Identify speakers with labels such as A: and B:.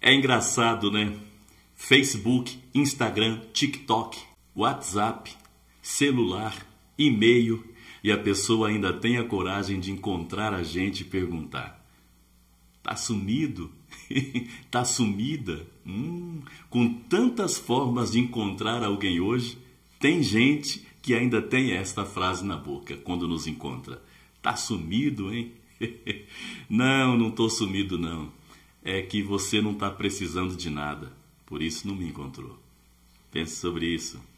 A: É engraçado, né? Facebook, Instagram, TikTok, WhatsApp, celular, e-mail e a pessoa ainda tem a coragem de encontrar a gente e perguntar: tá sumido? tá sumida? Hum, com tantas formas de encontrar alguém hoje, tem gente que ainda tem esta frase na boca quando nos encontra: tá sumido, hein? não, não tô sumido não é que você não está precisando de nada, por isso não me encontrou. Pense sobre isso.